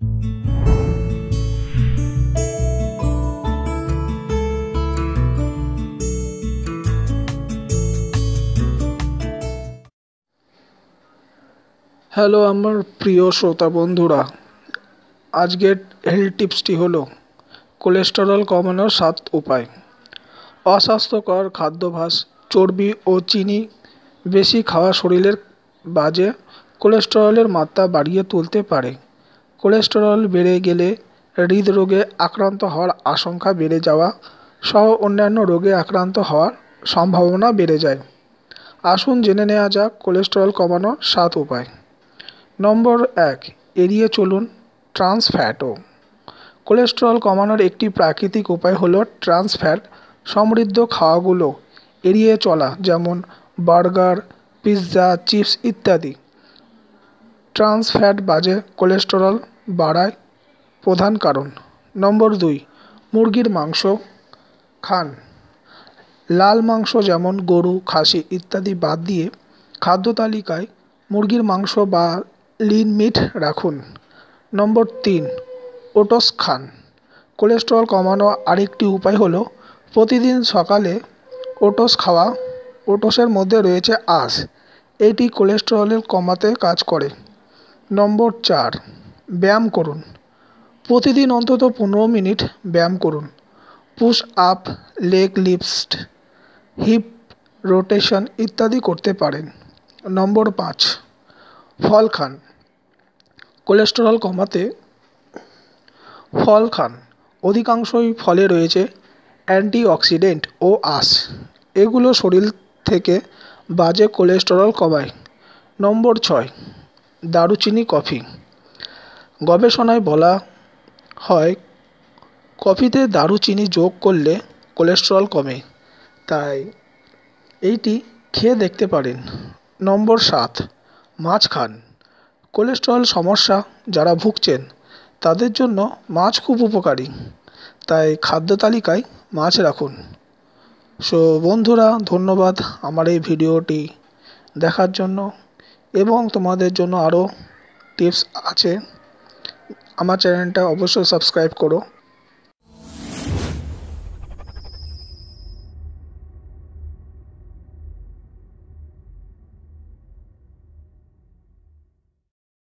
hello আমার প্রিয় শ্রোতা বন্ধুরা আজকের হেলথ টিপসটি হল কোলেস্টেরল কমানোর সাত উপায় অস্বাস্থ্যকর খাদ্যাভ্যাস চর্বি ও চিনি বেশি খাওয়া শরীরের বাজে কোলেস্টেরলের মাত্রা বাড়িয়ে তুলতে পারে কোলেস্টেরল বেড়ে গেলে হৃদরোগে আক্রান্ত হওয়ার আশঙ্কা বেড়ে যাওয়া সহ অন্যান্য রোগে আক্রান্ত হওয়ার সম্ভাবনা বেড়ে যায় আসুন জেনে নেওয়া যাক কোলেস্টেরল কমানোর সাত উপায় নম্বর এক এড়িয়ে চলুন ট্রান্স ফ্যাটও কোলেস্টেরল কমানোর একটি প্রাকৃতিক উপায় হলো ট্রান্স ফ্যাট সমৃদ্ধ খাওয়াগুলো এড়িয়ে চলা যেমন বার্গার পিৎজা চিপস ইত্যাদি ট্রান্স ফ্যাট বাজে কোলেস্টেরল বাড়ায় প্রধান কারণ নম্বর দুই মুরগির মাংস খান লাল মাংস যেমন গরু খাসি ইত্যাদি বাদ দিয়ে খাদ্য তালিকায় মুরগির মাংস বা লিন মিট রাখুন নম্বর তিন ওটস খান কোলেস্ট্রল কমানো আরেকটি উপায় হলো প্রতিদিন সকালে ওটস খাওয়া ওটসের মধ্যে রয়েছে আঁশ এটি কোলেস্ট্রলের কমাতে কাজ করে নম্বর চার ব্যায়াম করুন প্রতিদিন অন্তত পনেরো মিনিট ব্যায়াম করুন push up leg lift hip rotation ইত্যাদি করতে পারেন নম্বর পাঁচ ফল খান কোলেস্টেরল কমাতে ফল খান অধিকাংশই ফলে রয়েছে অ্যান্টিঅক্সিডেন্ট ও আস এগুলো শরীর থেকে বাজে কোলেস্টেরল কমায় নম্বর ছয় দারুচিনি কফি গবেষণায় বলা হয় কফিতে দারুচিনি যোগ করলে কোলেস্ট্রল কমে তাই এইটি খেয়ে দেখতে পারেন নম্বর সাত মাছ খান কোলেস্ট্রল সমস্যা যারা ভুগছেন তাদের জন্য মাছ খুব উপকারী তাই খাদ্য তালিকায় মাছ রাখুন সো বন্ধুরা ধন্যবাদ আমার এই ভিডিওটি দেখার জন্য এবং তোমাদের জন্য আরও টিপস আছে আমার চ্যানেলটা অবশ্যই সাবস্ক্রাইব করো